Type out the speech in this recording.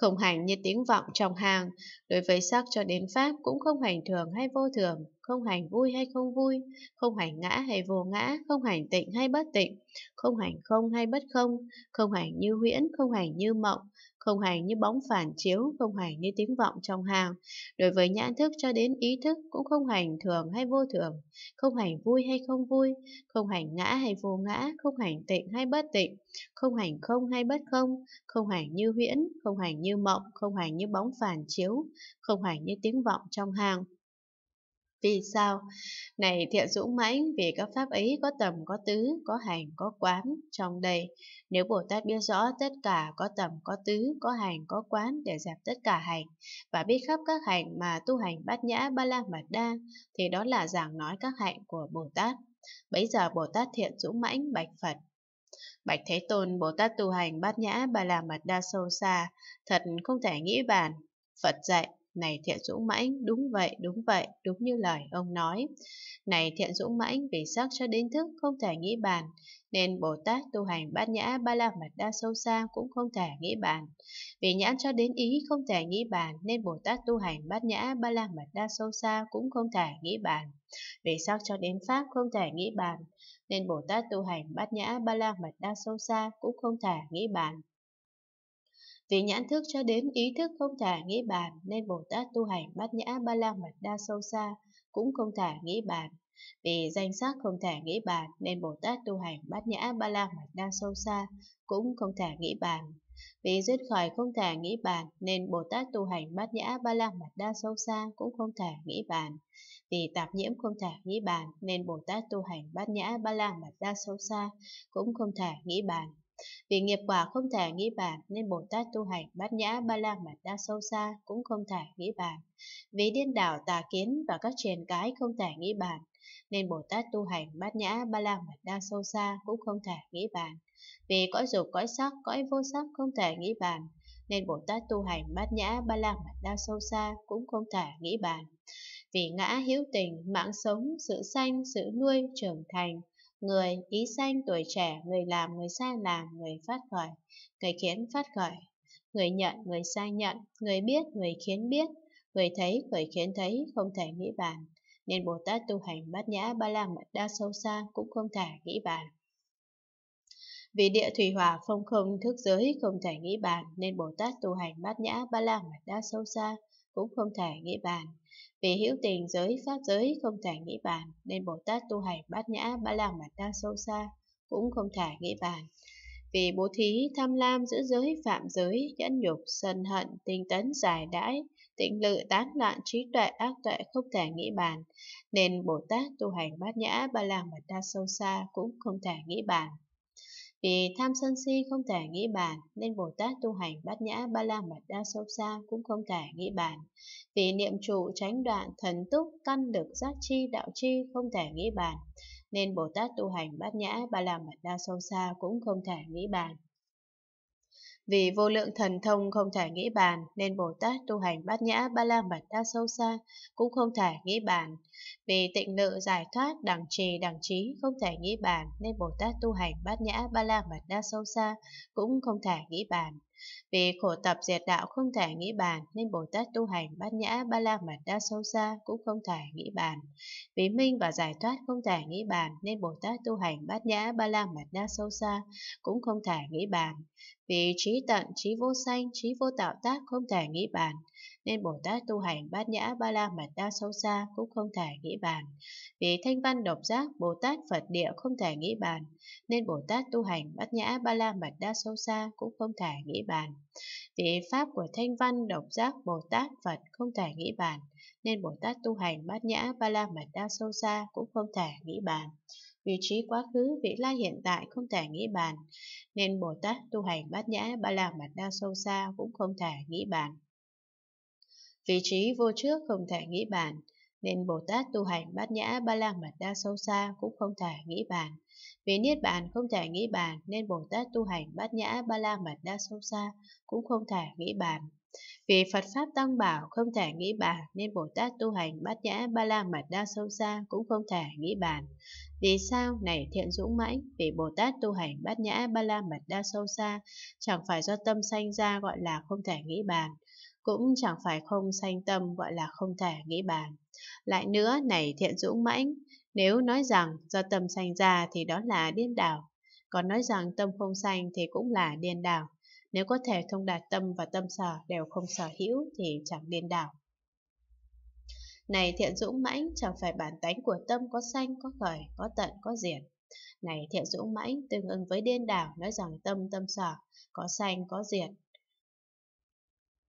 không hành như tiếng vọng trong hang, đối với sắc cho đến pháp cũng không hành thường hay vô thường không hành vui hay không vui, không hành ngã hay vô ngã, không hành tịnh hay bất tịnh, không hành không hay bất không, không hành như huyễn, không hành như mộng, không hành như bóng phản chiếu, không hành như tiếng vọng trong hào. Đối với nhãn thức cho đến ý thức cũng không hành thường hay vô thường, không hành vui hay không vui, không hành ngã hay vô ngã, không hành tịnh hay bất tịnh, không hành không hay bất không, không hành như huyễn, không hành như mộng, không hành như bóng phản chiếu, không hành như tiếng vọng trong hào. Vì sao? Này thiện dũng mãnh, vì các pháp ấy có tầm, có tứ, có hành, có quán trong đây. Nếu Bồ Tát biết rõ tất cả có tầm, có tứ, có hành, có quán để dẹp tất cả hành, và biết khắp các hành mà tu hành bát nhã ba la mật đa, thì đó là giảng nói các hạnh của Bồ Tát. Bấy giờ Bồ Tát thiện dũng mãnh bạch Phật. Bạch Thế Tôn, Bồ Tát tu hành bát nhã ba la mật đa sâu xa, thật không thể nghĩ bàn. Phật dạy, này Thiện Dũng Mãnh, đúng vậy, đúng vậy, đúng như lời ông nói. Này Thiện Dũng Mãnh, vì sắc cho đến thức không thể nghĩ bàn, nên Bồ Tát tu hành bát nhã ba la mật đa sâu xa cũng không thể nghĩ bàn. Vì nhãn cho đến ý không thể nghĩ bàn, nên Bồ Tát tu hành bát nhã ba la mật đa sâu xa cũng không thể nghĩ bàn. Vì sắc cho đến pháp không thể nghĩ bàn, nên Bồ Tát tu hành bát nhã ba la mật đa sâu xa cũng không thể nghĩ bàn. Vì nhãn thức cho đến ý thức không thể nghĩ bàn nên Bồ Tát tu hành bát nhã ba la mật đa sâu xa cũng không thể nghĩ bàn. Vì danh sắc không thể nghĩ bàn nên Bồ Tát tu hành bát nhã ba la mật đa sâu xa cũng không thể nghĩ bàn. Vì dứt khỏi không thể nghĩ bàn nên Bồ Tát tu hành bát nhã ba la mật đa sâu xa cũng không thể nghĩ bàn. Vì tạp nhiễm không thể nghĩ bàn nên Bồ Tát tu hành bát nhã ba la mật đa sâu xa cũng không thể nghĩ bàn. Vì nghiệp quả không thể nghĩ bàn nên Bồ Tát tu hành bát nhã ba la mật đa sâu xa cũng không thể nghĩ bàn. Vì điên đảo tà kiến và các truyền cái không thể nghĩ bàn nên Bồ Tát tu hành bát nhã ba la mật đa sâu xa cũng không thể nghĩ bàn. Vì cõi dục cõi sắc cõi vô sắc không thể nghĩ bàn nên Bồ Tát tu hành bát nhã ba la mật đa sâu xa cũng không thể nghĩ bàn. Vì ngã hiếu tình, mạng sống, sự sanh, sự nuôi, trưởng thành, Người ý sanh tuổi trẻ, người làm, người sai làm, người phát khởi, người khiến phát khởi. Người nhận, người sai nhận, người biết, người khiến biết, người thấy, người khiến thấy, không thể nghĩ bàn. Nên Bồ Tát tu hành bát nhã ba la mật đa sâu xa cũng không thể nghĩ bàn. Vì địa thủy hòa phong không thức giới không thể nghĩ bàn nên Bồ Tát tu hành bát nhã ba la mật đa sâu xa cũng không thể nghĩ bàn. Vì hữu tình giới sát giới không thể nghĩ bàn, nên Bồ Tát tu hành bát nhã ba la mật ta sâu xa cũng không thể nghĩ bàn. Vì bố thí, tham lam, giữ giới, phạm giới, nhẫn nhục, sân hận, tinh tấn, giải đãi, tịnh lự, tán loạn, trí tuệ, ác tuệ không thể nghĩ bàn, nên Bồ Tát tu hành bát nhã ba la mật ta sâu xa cũng không thể nghĩ bàn. Vì tham sân si không thể nghĩ bàn, nên Bồ Tát tu hành bát nhã ba la mật đa sâu xa cũng không thể nghĩ bàn. Vì niệm trụ tránh đoạn thần túc căn được giác chi đạo chi không thể nghĩ bàn, nên Bồ Tát tu hành bát nhã ba la mật đa sâu xa cũng không thể nghĩ bàn. Vì vô lượng thần thông không thể nghĩ bàn, nên Bồ Tát tu hành bát nhã ba la mật đa sâu xa cũng không thể nghĩ bàn. Vì tịnh lự giải thoát đẳng trì đẳng trí không thể nghĩ bàn, nên Bồ Tát tu hành bát nhã ba la mật đa sâu xa cũng không thể nghĩ bàn. Vì khổ tập diệt đạo không thể nghĩ bàn, nên Bồ Tát tu hành bát nhã ba la mật đa sâu xa cũng không thể nghĩ bàn. Vì minh và giải thoát không thể nghĩ bàn, nên Bồ Tát tu hành bát nhã ba la mật đa sâu xa cũng không thể nghĩ bàn. Vì trí tận, trí vô sanh, trí vô tạo tác không thể nghĩ bàn, nên Bồ Tát tu hành bát nhã ba la mật đa sâu xa cũng không thể nghĩ bàn. Vì thanh văn độc giác, Bồ Tát Phật địa không thể nghĩ bàn, nên Bồ Tát tu hành bát nhã ba la mật đa sâu xa cũng không thể nghĩ bàn. Vì pháp của thanh văn độc giác Bồ Tát Phật không thể nghĩ bàn, nên Bồ Tát tu hành bát nhã ba la mật đa sâu xa cũng không thể nghĩ bàn. Vị trí quá khứ, vị lai hiện tại không thể nghĩ bàn, nên Bồ Tát tu hành bát nhã ba la mật đa sâu xa cũng không thể nghĩ bàn vị trí vô trước không thể nghĩ bàn, nên Bồ Tát tu hành bát nhã ba la mật đa sâu xa cũng không thể nghĩ bàn. Vì niết bàn không thể nghĩ bàn, nên Bồ Tát tu hành bát nhã ba la mật đa sâu xa cũng không thể nghĩ bàn. Vì Phật Pháp Tăng Bảo không thể nghĩ bàn, nên Bồ Tát tu hành bát nhã ba la mật đa sâu xa cũng không thể nghĩ bàn. Vì sao này thiện dũng mãnh? Vì Bồ Tát tu hành bát nhã ba la mật đa sâu xa, chẳng phải do tâm sanh ra gọi là không thể nghĩ bàn cũng chẳng phải không sanh tâm gọi là không thể nghĩ bàn. Lại nữa, này thiện dũng mãnh, nếu nói rằng do tâm sanh ra thì đó là điên đảo, còn nói rằng tâm không sanh thì cũng là điên đảo. Nếu có thể thông đạt tâm và tâm sở đều không sở hữu thì chẳng điên đảo. Này thiện dũng mãnh, chẳng phải bản tánh của tâm có sanh, có khởi, có tận, có diệt. Này thiện dũng mãnh, tương ứng với điên đảo nói rằng tâm tâm sở, có sanh, có diệt,